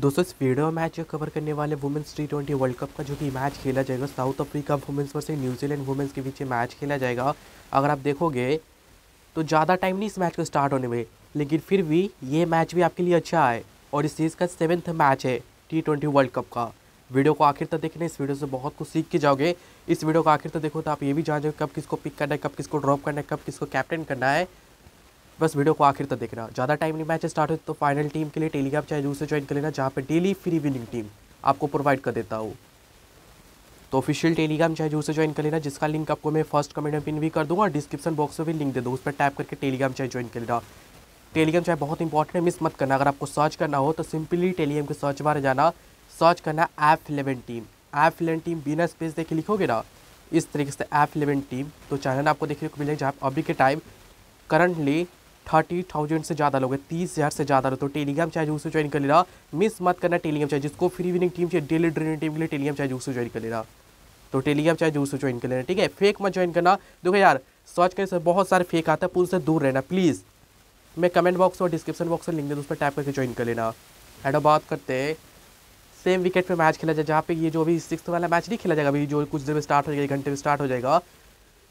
दोस्तों इस वीडियो में मैच कवर करने वाले women's T twenty world cup का जो कि मैच खेला जाएगा south Africa women's versus New Zealand women's के बीच मैच खेला जाएगा अगर आप देखोगे तो ज़्यादा टाइम नहीं इस मैच को स्टार्ट होने में लेकिन फिर भी ये मैच भी आपके लिए अच्छा है और इस सीरीज़ का सेवन्थ मैच है टी ट्वेंटी वर्ल्ड कप का वीडियो को आखिर तक देखने इस वीडियो से बहुत कुछ सीख के जाओगे इस वीडियो को आखिर तक देखो तो आप ये भी जान जाओगे कब किसको पिक करना है कब किसको ड्रॉप करना है कब किसको कैप्टन करना है बस वीडियो को आखिर तक देखना ज़्यादा टाइम नहीं मैच स्टार्ट हो तो फाइनल टीम के लिए टेलीग्राम चाहे से ज्वाइन कर लेना जहाँ पर डेली फ्री विनिंग टीम आपको प्रोवाइड कर देता हूँ तो ऑफिशियल टेलीग्राम चाहे जरूर से ज्वाइन कर लेना जिसका लिंक आपको मैं फर्स्ट कमेंट में पिन भी कर दूंगा और डिस्क्रिप्शन बॉक्स में भी लिंक दे दूँ उस पर टैप करके टेलीग्राम चाहे ज्वाइन कर लेना टेलीग्राम चाहे बहुत इंपॉर्टेंट है मिस मत करना अगर आपको सर्च करना हो तो सिंपली टेलीग्राम के सर्च बार जाना सर्च करना F eleven team app eleven team बिना स्पेस देखे लिखोगे ना इस तरीके से एफ़ इलेवन टीम तो चैनल आपको देखने को मिलेगा जहाँ अभी के टाइम करंटली थर्टी थाउजेंड से ज़्यादा लोग हैं तीस हज़ार से ज़्यादा लोग तो टेलीग्राम चाहे जो ज्वाइन कर लेना मिस मत करना टेलीग्राम चाहे जिसको फ्री विनिंग टीम चाहिए डेली ड्रेनिंग टीम के लिए टेलीग्राम चाहे जो ज्वाइन कर लेना तो टेलीग्राम चाहे जो ज्वाइन कर लेना ठीक है फेक मत ज्वाइन करना देखो यार सर्च करने से बहुत सारे फेक आता है पुल से दूर रहना प्लीज़ मैं कमेंट बॉक्स और डिस्क्रिप्शन बॉक्स में लिंक दे उस पर टाइप करके ज्वाइन कर लेना एंड बात करते सेम विकेट पे मैच खेला जाए जहाँ पे ये जो अभी सिक्स वाला मैच नहीं खेला जाएगा अभी जो कुछ देर में स्टार्ट हो जाएगा घंटे में स्टार्ट हो जाएगा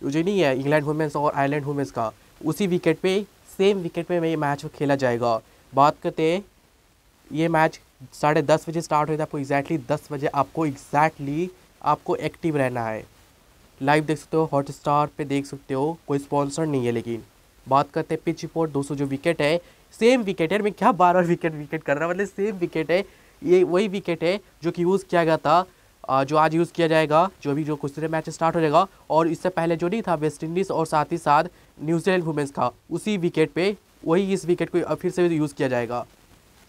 जो नहीं है इंग्लैंड वुमेंस और आयरलैंड वुमेंस का उसी विकेट पे सेम विकेट में ये मैच को खेला जाएगा बात करते हैं ये मैच साढ़े दस बजे स्टार्ट होता है आपको एग्जैक्टली दस बजे आपको एग्जैक्टली आपको एक्टिव रहना है लाइव देख सकते हो हॉट स्टार पर देख सकते हो कोई स्पॉन्सर नहीं है लेकिन बात करते हैं पिच रिपोर्ट 200 जो विकेट है सेम विकेट है मैं क्या बार बार विकेट विकेट कर रहा हूँ मतलब सेम विकेट है ये वही विकेट है जो कि यूज़ किया गया था जो आज यूज़ किया जाएगा जो भी जो कुछ देर मैच स्टार्ट हो जाएगा और इससे पहले जो नहीं था वेस्ट इंडीज़ और साथ ही साथ न्यूजीलैंड वुमेंस का उसी विकेट पे वही इस विकेट को फिर से यूज़ किया जाएगा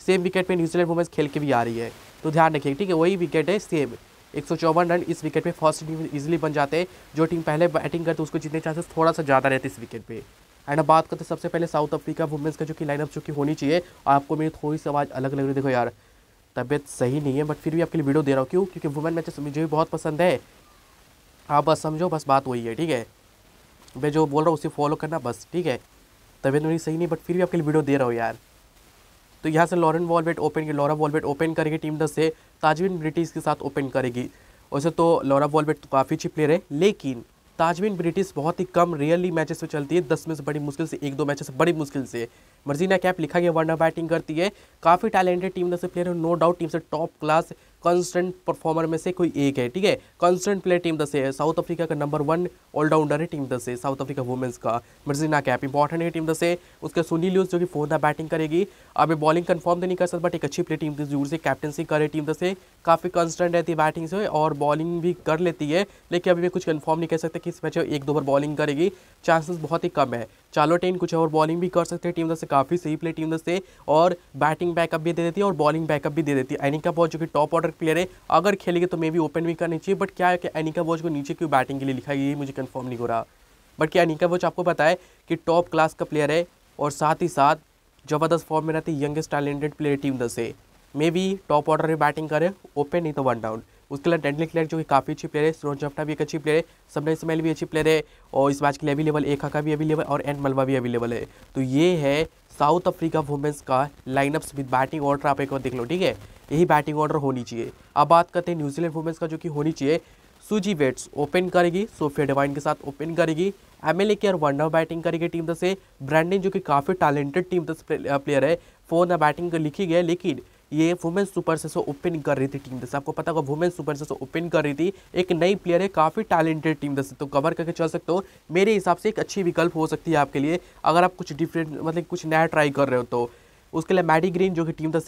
सेम विकेट पे न्यूजीलैंड वुमेंस खेल के भी आ रही है तो ध्यान रखिए ठीक है वही विकेट है सेम एक रन इस विकेट पर फर्स्ट टीम ईजिली बन जाते जो टीम पहले बैटिंग करते उसको जीतने चांसेस थोड़ा सा ज़्यादा रहते इस विकेट पर एंड अब बात करते सबसे पहले साउथ अफ्रीका वुमेंस का जो कि लाइनअप चुकी होनी चाहिए आपको मेरी थोड़ी सी आवाज़ अलग लग रही देखो यार तबीयत सही नहीं है बट फिर भी आपके लिए वीडियो दे रहा हूँ क्यों क्योंकि वुमेन मैचेस मुझे भी बहुत पसंद है आप बस समझो बस बात वही है ठीक है मैं जो बोल रहा हूँ उसे फॉलो करना बस ठीक है तबीयत मेरी सही नहीं बट फिर भी आपके लिए वीडियो दे रहा हूँ यार तो यहाँ से लॉरेन वॉलबेट ओपन की लॉरा वॉलबेट ओपन करेगी टीम दस से ताजविन ब्रिटिश के साथ ओपन करेगी वैसे तो लॉरा वॉलबेट तो काफ़ी अच्छी प्लेयर है लेकिन ताजविन ब्रिटिश बहुत ही कम रियली मैचेस में चलती है दस में से बड़ी मुश्किल से एक दो मैचेस बड़ी मुश्किल से मर्जीना कैप लिखा गया वर्ना बैटिंग करती है काफ़ी टैलेंटेड टीम दस प्लेयर है नो डाउट टीम से टॉप क्लास कॉन्स्टेंट परफॉर्मर में से कोई एक है ठीक है कॉन्स्टेंट प्लेयर टीम दस है साउथ अफ्रीका का नंबर वन ऑलराउंडर है टीम दस है साउथ अफ्रीका वुमेंस का मर्जीना कैप इंपॉर्टेंट है टीम दस है उसके सुनील जो कि फोर बैटिंग करेगी अब बॉलिंग कन्फर्म तो नहीं कर सकता बट एक अच्छी प्लेयर टीम जरूर से कैप्टनसी करे टीम दस है काफ़ी कॉन्स्टेंट रहती है बैटिंग से और बॉलिंग भी कर लेती है लेकिन अभी भी कुछ कन्फर्म नहीं कर सकते कि इस मैच एक दो बार बॉलिंग करेगी चांसेस बहुत ही कम है चालोटेन कुछ और बॉलिंग भी कर सकते हैं टीम दस से काफ़ी सही प्ले टीम दस से और बैटिंग बैकअप भी दे देती है और बॉलिंग बैकअप भी दे देती है एनिका बॉज जो कि टॉप ऑर्डर प्लेयर है अगर खेलेंगे तो मे भी ओपन भी करनी चाहिए बट क्या है कि एनिका बॉज को नीचे क्यों बैटिंग के लिए लिखा है ये मुझे कन्फर्म नहीं हो रहा बट क्या एनिका बॉज आपको पता है कि टॉप क्लास का प्लेयर है और साथ ही साथ ज़बरदस्त फॉर्म में रहती है यंगेस्ट टैलेंटेड प्लेयर टीम दस से मे बी टॉप ऑर्डर में बैटिंग करें ओपन नहीं तो वन डाउन उसके अलावा डेंटल क्लैक जो कि काफ़ी अच्छी प्लेयर है सरोज जफ्टा भी एक अच्छी प्लेयर है सबने इसमेल भी अच्छी प्लेयर है और इस मैच के लिए अवेलेबल एखा का भी अवेलेबल और एंड मलबा भी अवेलेबल है तो ये है साउथ अफ्रीका वुमेंस का लाइनअप्स विद बैटिंग ऑर्डर आप एक बार देख लो ठीक है यही बैटिंग ऑर्डर होनी चाहिए अब बात करते हैं न्यूजीलैंड वुमेंस का जो कि होनी चाहिए सुजी वेट्स ओपन करेगी सोफिया डिवाइन के साथ ओपन करेगी एमएलए केयर वनडा बैटिंग करेगी टीम दस से ब्रैंडन जो कि काफ़ी टैलेंटेड टीम दस प्लेयर है फोन ना बैटिंग लिखी गई लेकिन ये वुमेन सुपर से ओपनिंग कर रही थी टीम दस आपको पता होगा वुमेन सुपर से ओपन कर रही थी एक नई प्लेयर है काफ़ी टैलेंटेड टीम दस तो कवर करके चल सकते हो मेरे हिसाब से एक अच्छी विकल्प हो सकती है आपके लिए अगर आप कुछ डिफरेंट मतलब कुछ नया ट्राई कर रहे हो तो उसके लिए मैडी ग्रीन जो कि टीम दस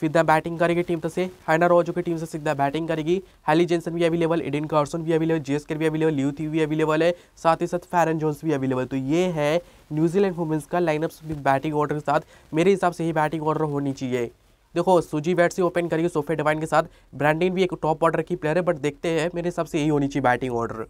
सीधा बैटिंग करेगी टीम से हाइना रॉ जो की टीम से सीधा बैटिंग करेगी हैली जेंसन भी अवेलेबल एडिन कार्सन भी अवेलेबल के भी अवेलेबल ल्यूथी भी अवेलेबल है साथ ही साथ फैरन जोन्स भी अवेलेबल तो ये है न्यूजीलैंड वुमेंस का लाइनअप बैटिंग ऑर्डर के साथ मेरे हिसाब से ही बैटिंग ऑर्डर होनी चाहिए देखो सूजी बैट से ओपन करिए सोफे डिवाइन के साथ ब्रांडिन भी एक टॉप ऑर्डर की प्लेयर है बट देखते हैं मेरे हिसाब से यही होनी चाहिए बैटिंग ऑर्डर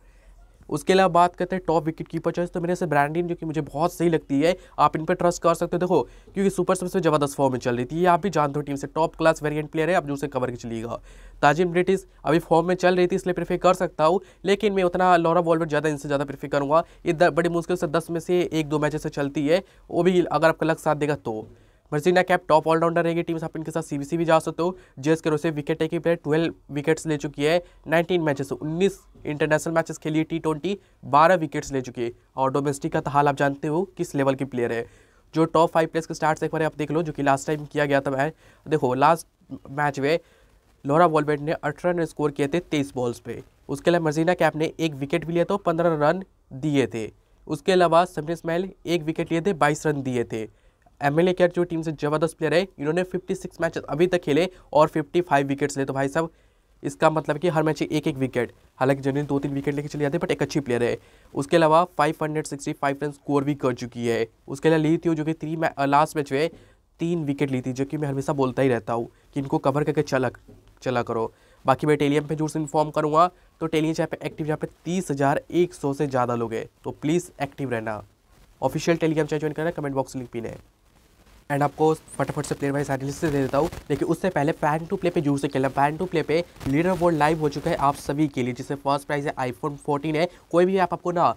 उसके अलावा बात करते हैं टॉप विकेट कीपर चॉइस तो मेरे से ब्रांडिन जो कि मुझे बहुत सही लगती है आप इन पर ट्रस्ट कर सकते हो देखो क्योंकि सुपर सबसे जबरदस्त फॉर्म में चल रही थी ये आप भी जानते हो टीम से टॉप क्लास वेरिएंट प्लेयर है आप जो उसे कवर के चलिएगा ताजिम ब्रिटिस अभी फॉर्म में चल रही थी इसलिए प्रीफे कर सकता हूँ लेकिन मैं उतना लॉरा वॉलवेट ज़्यादा इनसे ज़्यादा प्रीफे करूँगा ये बड़ी मुश्किल से दस में से एक दो मैचेस से चलती है वो भी अगर आपका लग साथ देगा तो वर्जीना कैप टॉप ऑलराउंडर रहेगी टीम आप इनके साथ सीबीसी भी जा सकते हो जेएस करो से wicket taking player twelve wickets ले चुकी है नाइनटीन मैचेस उन्नीस इंटरनेशनल मैचेस खेली टी ट्वेंटी बारह विकेट्स ले चुकी है और डोमेस्टिक का तो हाल आप जानते हो किस लेवल की प्लेयर है जो टॉप फाइव प्लेयर्स के स्टार्ट एक बार आप देख लो जो कि लास्ट टाइम किया गया था मैं देखो लास्ट मैच में लोहरा वॉलबेट ने अठारह रन स्कोर किए थे तेईस बॉल्स पे उसके अलावा मर्जीना कैप ने एक विकेट भी लिया तो पंद्रह रन दिए थे उसके अलावा समरी स्मैल एक विकेट लिए थे बाईस रन दिए थे एम एल जो टीम से ज़बरदस्त प्लेयर है इन्होंने 56 मैचेस अभी तक खेले और 55 विकेट्स लिए तो भाई साहब इसका मतलब कि हर मैच एक एक विकेट हालांकि जनरली दो तीन विकेट लेके चले जाते हैं बट एक अच्छी प्लेयर है उसके अलावा 565 रन स्कोर भी कर चुकी है उसके अलावा ली थी जो कि थ्री मै, लास्ट मैच में तीन विकेट ली थी जो कि मैं हमेशा बोलता ही रहता हूँ कि इनको कवर करके चला चला करो बाकी मैं टेलीएम पे जोर से इन्फॉर्म करूँगा तो टेलीएम जहाँ पे एक्टिव जहाँ पे तीस हज़ार एक सौ से ज़्यादा लोग हैं तो प्लीज़ एक्टिव रहना ऑफिशियल टेलीग्राम चाहे ज्वाइन करना कमेंट बॉक्स लिंक पीने एंड आपको फटाफट से प्लेयर वाइज सारी लिस्ट दे देता हूँ लेकिन उससे पहले पैन टू प्ले पे जरूर से खेलना पैन टू प्ले पे लीडर बोर्ड लाइव हो चुका है आप सभी के लिए जिससे फर्स्ट प्राइज़ है आईफोन फोर्टीन है कोई भी ऐप आप आपको ना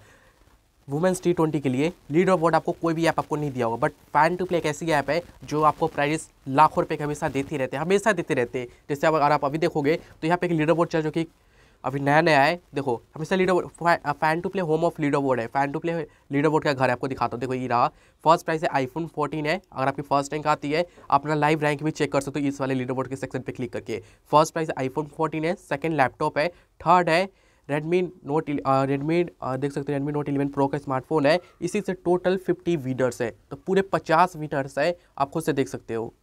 वुमेंस टी ट्वेंटी के लिए लीडर बोर्ड आपको कोई भी ऐप आप आपको नहीं दिया होगा बट पैन टू प्ले एक ऐसी ऐप है जो आपको प्राइज लाखों रुपये के हमेशा देती रहते हैं हमेशा देते रहते हैं जैसे अगर आप अभी देखोगे तो यहाँ पे एक लीडर बोर्ड चल जो कि अभी नया नया है देखो हमेशा leaderboard fan to play home of leaderboard है fan to play leaderboard का घर है आपको दिखाता हूँ देखो ये रहा फर्स्ट प्राइस है आईफोन 14 है अगर आपकी फर्स्ट रैंक आती है अपना लाइव रैंक भी चेक कर सकते हो इस वाले लीडर बोर्ड के सेक्शन पर क्लिक करके फर्स्ट प्राइस आईफोन फोर्टीन है सेकेंड लैपटॉप है थर्ड है रेडमी नोट रेडमी देख सकते हैं रेडमी नोट इलेवन प्रो का स्मार्टफोन है इसी से टोटल फिफ्टी वीडर्स है तो पूरे पचास वीडर्स है आप खुद से देख सकते हो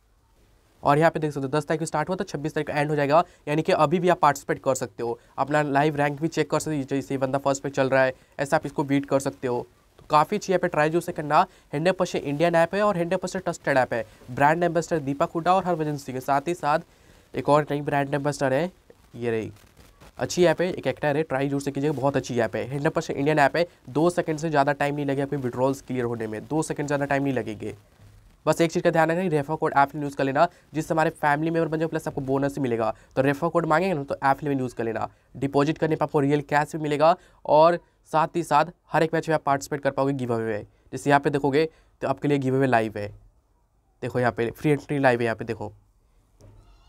और यहाँ पे देख सकते हो दस तारीख को स्टार्ट हुआ तो छब्बीस तारीख को एंड हो जाएगा यानी कि अभी भी आप पार्टिसिपेट कर सकते हो अपना लाइव रैंक भी चेक कर सकते हो जैसे बंदा फर्स्ट पे चल रहा है ऐसा आप इसको बीट कर सकते हो तो काफ़ी चीज़ पे ट्राई जो से करना हंड्रेड परसेंट इंडियन ऐप है और हंड्रेड परसेंट ट्रस्टेड ऐप है ब्रांड एम्बेसडर दीपक हुडा और हरभजन सिंह साथ ही साथ एक और नई ब्रांड एम्बेसडर है ये रही अच्छी ऐप है एक एक्टर है ट्राई जोर से कीजिएगा बहुत अच्छी ऐप है हंड्रेड परसेंट इंडियन ऐप है दो सेकंड से ज़्यादा टाइम नहीं लगेगा अपने विड्रॉल्स क्लियर होने में दो सेकंड ज़्यादा टाइम नहीं लगेंगे बस एक चीज़ का ध्यान रखना रेफर कोड ऐप यूज़ कर लेना जिससे हमारे फैमिली मेम्बर बन जाए प्लस आपको बोनस मिलेगा तो रेफर कोड मांगेंगे ना तो ऐप में यूज़ कर लेना डिपॉजिट करने पर आपको रियल कैश भी मिलेगा और साथ ही साथ हर एक मैच में आप पार्टिसिपेट कर पाओगे गिव अवे जैसे यहाँ पे देखोगे तो आपके लिए गिव अवे लाइव है देखो यहाँ पे फ्री एंट्री लाइव है यहाँ पे देखो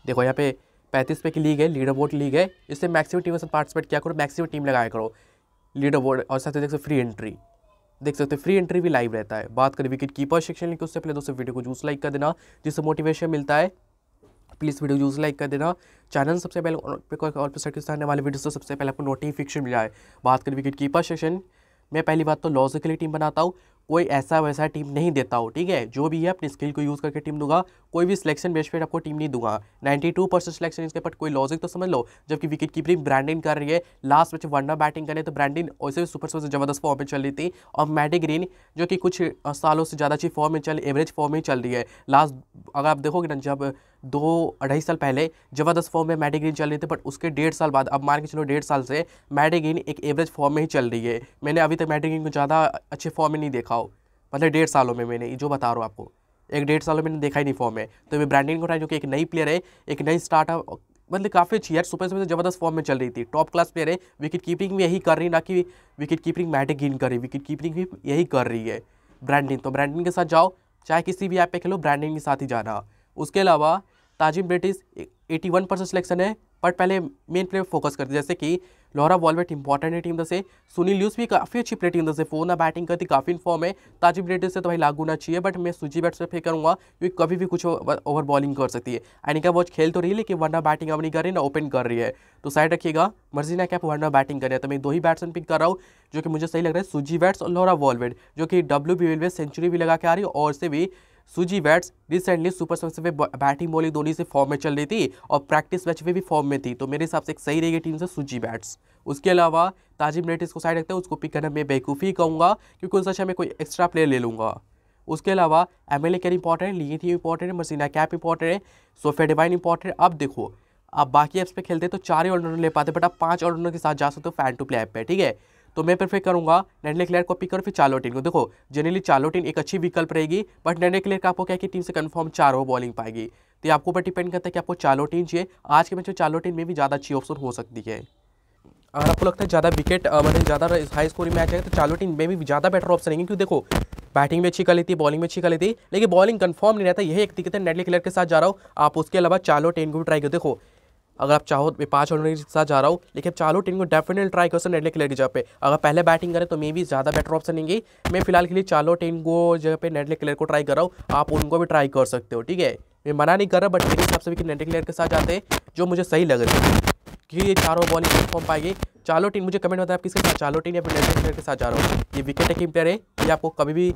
देखो यहाँ पे पैंतीस पे की लीग है लीडर बोर्ड लीग है इससे मैक्सिमम टीम के साथ पार्टिसिपेट किया करो मैक्सिमम टीम लगाया करो लीडर बोर्ड और साथ ही देखो फ्री एंट्री देख सकते हैं फ्री एंट्री भी लाइव रहता है बात करें विकेट कीपर सेक्शन लेकिन उससे पहले दोस्तों वीडियो को जूस लाइक कर देना जिससे मोटिवेशन मिलता है प्लीज़ वीडियो जूस लाइक कर देना चैनल सबसे पहले और पे सर्टिस आने वाले वीडियो से सबसे पहले आपको नोटिफिकेशन मिला है बात करें विकेट कीपर सेक्शन मैं पहली बात तो लॉजिकली टीम बनाता हूँ कोई ऐसा वैसा टीम नहीं देता हो ठीक है जो भी है अपनी स्किल को यूज़ करके टीम दूंगा कोई भी सिलेक्शन बेस पर आपको टीम नहीं दूंगा 92 परसेंट सिलेक्शन इसके पर कोई लॉजिक तो समझ लो जबकि विकेट कीपरिंग ब्रांडिन कर रही है लास्ट मैच वनडा बैटिंग करें तो ब्रांडिन वैसे भी सुपर से जबरदस्त फॉर्म में चल रही थी और मैडी ग्रीन जो कि कुछ सालों से ज़्यादा अच्छी फॉर्म में चल एवरेज फॉर्म में चल रही है लास्ट अगर आप देखोगे ना जब दो अढ़ाई साल पहले ज़बरदस्त फॉर्म में मैडीग्रीन चल रही थी बट उसके डेढ़ साल बाद अब मान के चलो डेढ़ साल से मैडीग्रीन एक एवरेज फॉर्म में ही चल रही है मैंने अभी तक मैडीग्रीन को ज़्यादा अच्छे फॉर्म में नहीं देखा हो मतलब डेढ़ सालों में मैंने जो बता रहा हूँ आपको एक डेढ़ सालों में मैंने देखा ही नहीं फॉर्म में तो मैं ब्रांडिंग कोटा जो कि एक नई प्लेयर है एक नई स्टार्टअप मतलब काफ़ी अच्छी यार सुपर सुपर जबरदस्त फॉर्म में चल रही थी टॉप क्लास प्लेयर है विकेट कीपिंग भी यही कर रही ना कि विकेट कीपिंग मैटिक गिन कर रही विकेट कीपिंग भी यही कर रही है ब्रांडिंग तो ब्रांडिंग के साथ जाओ चाहे किसी भी ऐप पे खेलो ब्रांडिंग के साथ ही जाना उसके अलावा ताजिम ब्रिटिश 81 परसेंट सिलेक्शन है बट पहले मेन प्लेयर फोकस करते जैसे कि लोहरा वॉलवेट इंपॉर्टेंट है टीम दस से सुनील ल्यूस भी काफ़ी अच्छी प्लेयर टीम दस से फोन बैटिंग करती काफ़ी फॉर्म है ताजिम ब्रिटिश से तो भाई लागू होना चाहिए बट मैं सुजी बैट्स से पे करूँगा क्योंकि कभी भी कुछ ओवर बॉलिंग कर सकती है एनिका वॉच खेल तो रही है लेकिन वरना बैटिंग अब नहीं कर रही ना ओपन कर रही है तो साइड रखिएगा मर्जी ना कैप वरना बैटिंग कर रही है तो मैं दो ही बैट्समैन पिक कर रहा हूँ जो कि मुझे सही लग रहा है सुजी बैट्स और लोहरा वॉलवेट जो कि डब्ल्यू बी सेंचुरी भी लगा के आ रही है और से भी Suzie Bates recently Super Smash में बैटिंग बॉलिंग दोनों से फॉर्म में चल रही थी और प्रैक्टिस मैच में भी फॉर्म में थी तो मेरे हिसाब से एक सही रहेगी टीम से सूजी बैट्स उसके अलावा ताजिम नेटिस को साइड रखते हैं उसको पिक करना मैं बेकूफ़ी कहूँगा क्योंकि उनसे अच्छा मैं कोई एक्स्ट्रा प्लेयर ले लूँगा उसके अलावा Amelia Kerr important है थी इंपॉर्टेंट है मसीना कैप इंपॉर्टेंट है सोफे डिवाइन इंपॉर्टेंट है अब देखो आप बाकी ऐप्स पे खेलते तो चार ही ऑलराउंडर ले पाते बट आप पांच ऑलराउंडर के साथ जा सकते हो फैन टू प्ले ऐप पे ठीक है तो मैं प्रेफर करूंगा नेडनेक्लेयर को पिक करो फिर चालोटिन को देखो जनरली चालोटिन एक अच्छी विकल्प रहेगी बट क्लेयर का आपको क्या कि टीम से कन्फर्म चार ओवर बॉलिंग पाएगी तो ये आपको ऊपर डिपेंड करता है कि आपको चालोटिन चाहिए आज के मैच में चालोटिन में भी ज़्यादा अच्छी ऑप्शन हो सकती है अगर आपको लगता है ज़्यादा विकेट मतलब ज़्यादा हाई स्कोरिंग मैच है तो चालोटिन में भी ज़्यादा बेटर ऑप्शन रहेंगे क्योंकि देखो बैटिंग में अच्छी कर लेती है बॉलिंग में अच्छी कर लेती है लेकिन बॉलिंग कंफर्म नहीं रहता यही एक दिक्कत है नेटली क्लियर के साथ जा रहा हूँ आप उसके अलावा चालो टेन को भी ट्राई करो देखो अगर आप चाहो तो मैं पाँच ऑलराउंडर के साथ जा रहा हूँ लेकिन चालू टीम को डेफिनेटली ट्राई कर सकते नेट की जगह पे अगर पहले बैटिंग करें तो मे भी ज़्यादा बेटर ऑप्शन नहीं गई मैं फिलहाल के लिए चारों टीम को जगह पे नेडले क्लियर को ट्राई कर रहा हूँ आप उनको भी ट्राई कर सकते हो ठीक है मैं मना नहीं कर रहा बट मेरे हिसाब से भी नेडले क्लियर के साथ जाते हैं जो मुझे सही लग रही है कि ये चारों बॉलिंग परफॉर्म पाएगी चालो टीम मुझे कमेंट बताया आप किसके साथ चालो टीम या फिर नेडले प्लेयर के साथ जा रहा हूँ ये विकेट टेकिंग प्लेयर है ये आपको कभी भी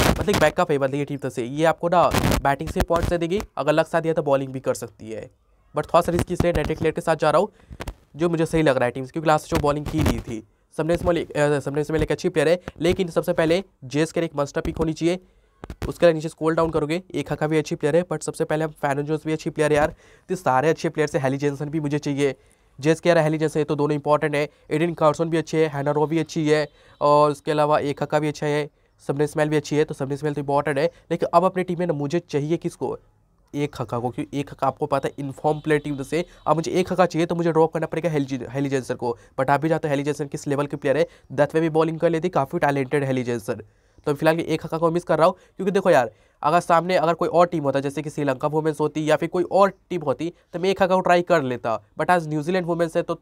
मतलब बैकअप है मतलब ये टीम तरफ से ये आपको ना बैटिंग से पॉइंट्स दे देगी अगर लग सा दिया तो बॉलिंग भी कर सकती है बट थॉट सर इसकी इसलिए नेटे लेट के साथ जा रहा हूँ जो मुझे सही लग रहा है टीम्स क्योंकि लास्ट जो बॉलिंग की ली थी सबने इसमें सबने इसमें एक अच्छी प्लेयर है लेकिन सबसे पहले जेस कर एक मस्टर पिक होनी चाहिए उसके लिए नीचे स्कोल डाउन करोगे एक हका भी अच्छी प्लेयर है बट सबसे पहले हम फैन जोस भी अच्छी प्लेयर है यार तो सारे अच्छे प्लेयर से हैली जेंसन भी मुझे चाहिए जेस के यार हैली है तो दोनों इंपॉर्टेंट है एडिन कार्सन भी अच्छी है हैनारो भी अच्छी है और उसके अलावा एक हका भी अच्छा है सबने स्मेल भी अच्छी है तो सबने स्मेल तो इंपॉर्टेंट है लेकिन अब अपनी टीम में ना मुझे चाहिए किसको एक हका को क्योंकि एक हका आपको पता है इन्फॉर्म प्लेयर टीम से अब मुझे एक हका चाहिए तो मुझे ड्रॉप करना पड़ेगा हेलीजेंसर को बट आप भी जाते हैं हेलीजेंसर किस लेवल के प्लेयर है दैथ वे भी बॉलिंग कर लेती काफ़ी टैलेंटेड हेलीजेंसर तो फिलहाल एक हका को मिस कर रहा हूँ क्योंकि देखो यार अगर सामने अगर कोई और टीम होता जैसे कि श्रीलंका वुमेंस होती या फिर कोई और टीम होती तो मैं एक हका को ट्राई कर लेता बट आज न्यूजीलैंड वुमेंस है तो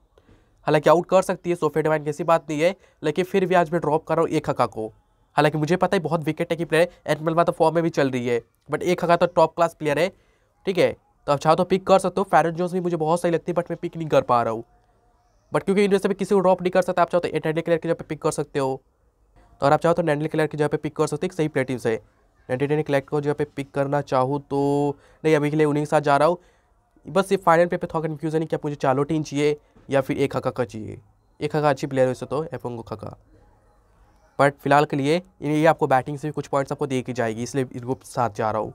हालांकि आउट कर सकती है सोफे डिवाइन कैसी बात नहीं है लेकिन फिर भी आज मैं ड्रॉप कर रहा हूँ एक हका को हालांकि मुझे पता है बहुत विकेट टेकिंग प्लेयर है एट मिलवा तो फॉर्म में भी चल रही है बट एक हका तो टॉप क्लास प्लेयर है ठीक है तो आप चाहो तो पिक कर सकते हो फैरन जोस भी मुझे बहुत सही लगती है बट मैं पिक नहीं कर पा रहा हूँ बट क्योंकि इन से भी किसी को ड्रॉप नहीं कर सकता आप चाहो तो एट हंड्रेड क्लियर की जगह पे पिक कर सकते हो तो और आप चाहो तो नैंडल क्लियर की जगह पर पिक कर सकते हो सही प्लेटिव से नैंडी क्लियर को जगह पर पिक करना चाहूँ तो नहीं अभी के लिए उन्हीं के साथ जा रहा हूँ बस ये फाइनल पे पे थोड़ा कन्फ्यूजन है कि आप मुझे चालो टीम चाहिए या फिर एक हका का चाहिए एक हका अच्छी प्लेयर सकते तो एफ खका बट फिलहाल के लिए ये आपको बैटिंग से भी कुछ पॉइंट्स आपको दे की जाएगी इसलिए इनको साथ जा रहा हूँ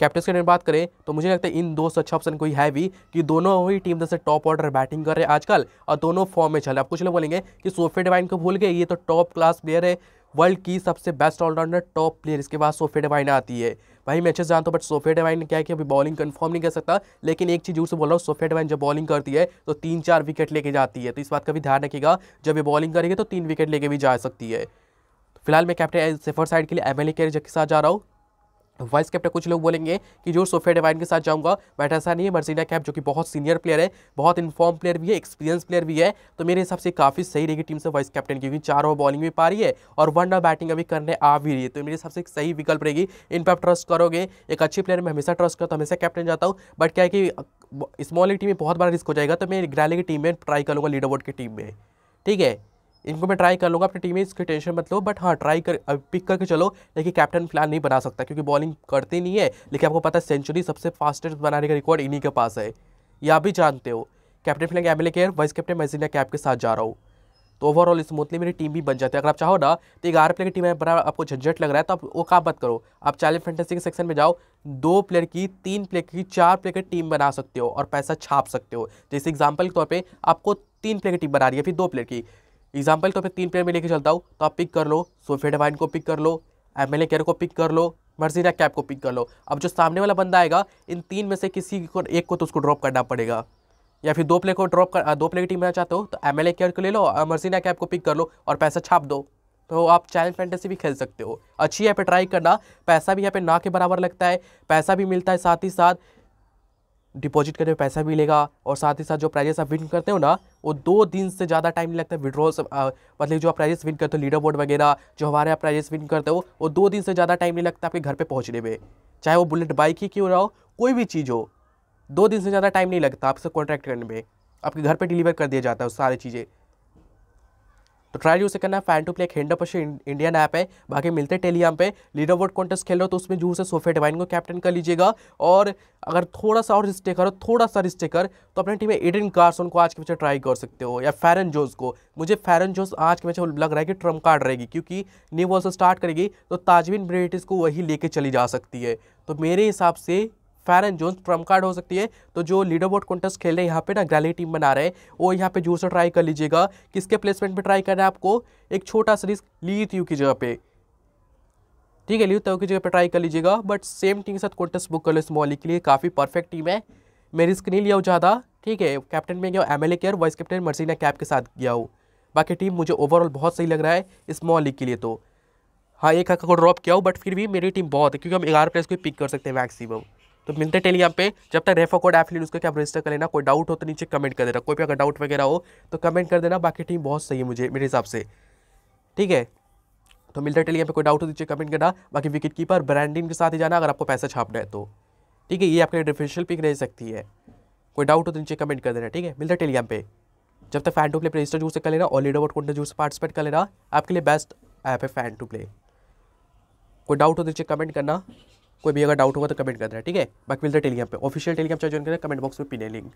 कैप्टन की अगर बात करें तो मुझे लगता है इन दो से अच्छा ऑप्शन कोई है भी कि दोनों ही टीम जैसे टॉप ऑर्डर बैटिंग कर रहे हैं आजकल और दोनों फॉर्म में चल रहे हैं आप कुछ लोग बोलेंगे कि सोफे डिवाइन को भूल गए ये तो टॉप क्लास प्लेयर है वर्ल्ड की सबसे बेस्ट ऑलराउंडर टॉप प्लेयर इसके बाद सोफे डिवाइन आती है भाई मैं अच्छे से जानता हूँ बट सोफे डिवाइन ने क्या है कि अभी बॉलिंग कंफर्म नहीं कर सकता लेकिन एक चीज़ जरूर से बोल रहा हूँ सोफे डिवाइन जब बॉलिंग करती है तो तीन चार विकेट लेके जाती है तो इस बात का भी ध्यान रखिएगा जब ये बॉलिंग करेगी तो तीन विकेट लेके भी जा सकती है फिलहाल मैं कैप्टन सेफर साइड के लिए एम एल के साथ जा रहा हूँ वाइस कैप्टन कुछ लोग बोलेंगे कि जो सोफिया डिवाइन के साथ जाऊंगा बट ऐसा नहीं है मर्जीना कैप जो कि बहुत सीनियर प्लेयर है बहुत इन्फॉर्म प्लेयर भी है एक्सपीरियंस प्लेयर भी है तो मेरे हिसाब से काफ़ी सही रहेगी टीम से वाइस कैप्टन क्योंकि चार ओवर बॉलिंग भी पा रही है और वन ओवर बैटिंग अभी करने आ भी रही है तो मेरे हिसाब से सही विकल्प रहेगी इन पर आप ट्रस्ट करोगे एक अच्छी प्लेयर में हमेशा ट्रस्ट करता हमेशा कैप्टन जाता हूँ बट क्या है कि स्मॉल टीम में बहुत बड़ा रिस्क हो जाएगा तो मैं ग्रैली की टीम में ट्राई करूँगा लीडर बोर्ड की टीम में ठीक है इनको मैं ट्राई कर लूँगा अपनी टीम में इसकी टेंशन मत लो बट हाँ ट्राई कर पिक करके चलो लेकिन कैप्टन फिलहाल नहीं बना सकता क्योंकि बॉलिंग करते नहीं है लेकिन आपको पता है सेंचुरी सबसे फास्टेस्ट बनाने का रिकॉर्ड इन्हीं के पास है ये आप भी जानते हो कैप्टन फिलहाल Amelia Kerr vice captain मैं कैप के साथ जा रहा हूँ तो ओवरऑल स्मूथली मेरी टीम भी बन जाती है अगर आप चाहो ना तो ग्यारह प्लेयर की टीम बना आपको झंझट लग रहा है तो आप वो काम मत करो आप चैलेंज फेंटेसी के सेक्शन में जाओ दो प्लेयर की तीन प्लेयर की चार प्लेयर की टीम बना सकते हो और पैसा छाप सकते हो जैसे एग्जाम्पल के तौर पर आपको तीन प्लेयर की टीम बना रही है फिर दो प्लेयर की एग्जाम्पल तो मैं तीन प्लेयर में लेके चलता हूँ तो आप पिक कर लो सोफे डिवाइन को पिक कर लो एम एल को पिक कर लो मर्जीना कैप को पिक कर लो अब जो सामने वाला बंदा आएगा इन तीन में से किसी को एक को तो उसको ड्रॉप करना पड़ेगा या फिर दो प्ले को ड्रॉप कर दो प्ले की टीम बना चाहते हो तो एम एल केयर को ले लो मर्जीना कैप को पिक कर लो और पैसा छाप दो तो आप चैलेंज फैंटेसी भी खेल सकते हो अच्छी यहाँ पे ट्राई करना पैसा भी यहाँ पे ना के बराबर लगता है पैसा भी मिलता है साथ ही साथ डिपॉजिट करने में पैसा मिलेगा और साथ ही साथ जो प्राइजेस आप विन करते हो ना वो दो दिन से ज़्यादा टाइम नहीं लगता है विड्रॉल मतलब जो आप प्राइजेस विन करते हो लीडर बोर्ड वगैरह जो हमारे आप प्राइजेस विन करते हो वो दो दिन से ज़्यादा टाइम नहीं लगता आपके घर पर पहुँचने में चाहे वो बुलेट बाइक ही क्यों रहा हो कोई भी चीज़ हो दो दिन से ज़्यादा टाइम नहीं लगता आपसे कॉन्ट्रैक्ट करने में आपके घर पर डिलीवर कर दिया जाता है सारी चीज़ें तो ट्रायल यूज़ करना है फैन टू प्ले एक हैंड इंडियन ऐप है बाकी मिलते हैं टेलीग्राम पे लीडर वोट कॉन्टेस्ट खेल रहे हो तो उसमें जूह से सोफे डिवाइन को कैप्टन कर लीजिएगा और अगर थोड़ा सा और रिस्टे करो थोड़ा सा रिस्टे कर तो अपनी टीम में एडिन कार्सन को आज के पीछे ट्राई कर सकते हो या फैरन जोस को मुझे फैरन जोस आज के पीछे लग रहा है कि ट्रम्प कार्ड रहेगी क्योंकि न्यू बॉल से स्टार्ट करेगी तो ताजवीन ब्रिटिश को वही लेके चली जा सकती है तो मेरे हिसाब से Fran Jonas trump card हो सकती है तो जो लीडर बोर्ड कॉन्टेस्ट खेल रहे हैं यहाँ पे ना ग्रैली टीम बना रहे हैं वो यहाँ पे जोर से ट्राई कर लीजिएगा किसके प्लेसमेंट पे ट्राई करना है आपको एक छोटा सा रिस्क ली थी की जगह पे ठीक है ली तो की जगह पे ट्राई कर लीजिएगा बट सेम टीम के साथ कॉन्टेस्ट बुक कर लो इस मॉली के लिए काफ़ी परफेक्ट टीम है मैं रिस्क नहीं लिया हूँ ज़्यादा ठीक है कैप्टन में गया एम एल के और वाइस कैप्टन मर्सीना कैप के साथ गया हूँ बाकी टीम मुझे ओवरऑल बहुत सही लग रहा है इस मॉल लीग के लिए तो हाँ एक हक को ड्रॉप किया हो बट फिर भी मेरी टीम बहुत है क्योंकि हम ग्यारह प्लेयर्स को पिक कर सकते हैं मैक्सिमम तो मिलते टेलीग्राम पे जब तक रेफो कोड ऐप उसका क्या रजिस्टर कर लेना कोई डाउट हो तो नीचे कमेंट कर देना कोई भी अगर डाउट वगैरह हो तो कमेंट कर देना बाकी टीम बहुत सही है मुझे मेरे हिसाब से ठीक है तो मिलता है टेलीग्राम पे कोई डाउट हो तो नीचे कमेंट करना बाकी विकेट कीपर ब्रांडिंग के साथ ही जाना अगर आपको पैसा छापना है तो ठीक है ये आपके डिफरेंशियल पिक रह सकती है कोई डाउट हो तो नीचे कमेंट कर देना ठीक है मिलता है टेलीग्राम पे जब तक फैन टू प्ले रजिस्टर जूस से कर लेना और वोट कॉन्टेंट जूस पार्टिसिपेट कर लेना आपके लिए बेस्ट ऐप है फैन टू प्ले कोई डाउट हो तो नीचे कमेंट करना कोई भी अगर डाउट होगा तो कमेंट कर देना ठीक है बाकी मिलते हैं टेलीग्राम पे ऑफिशियल टेलीग्राम चाहे ज्वाइन करें कमेंट बॉक्स में पीने लिंक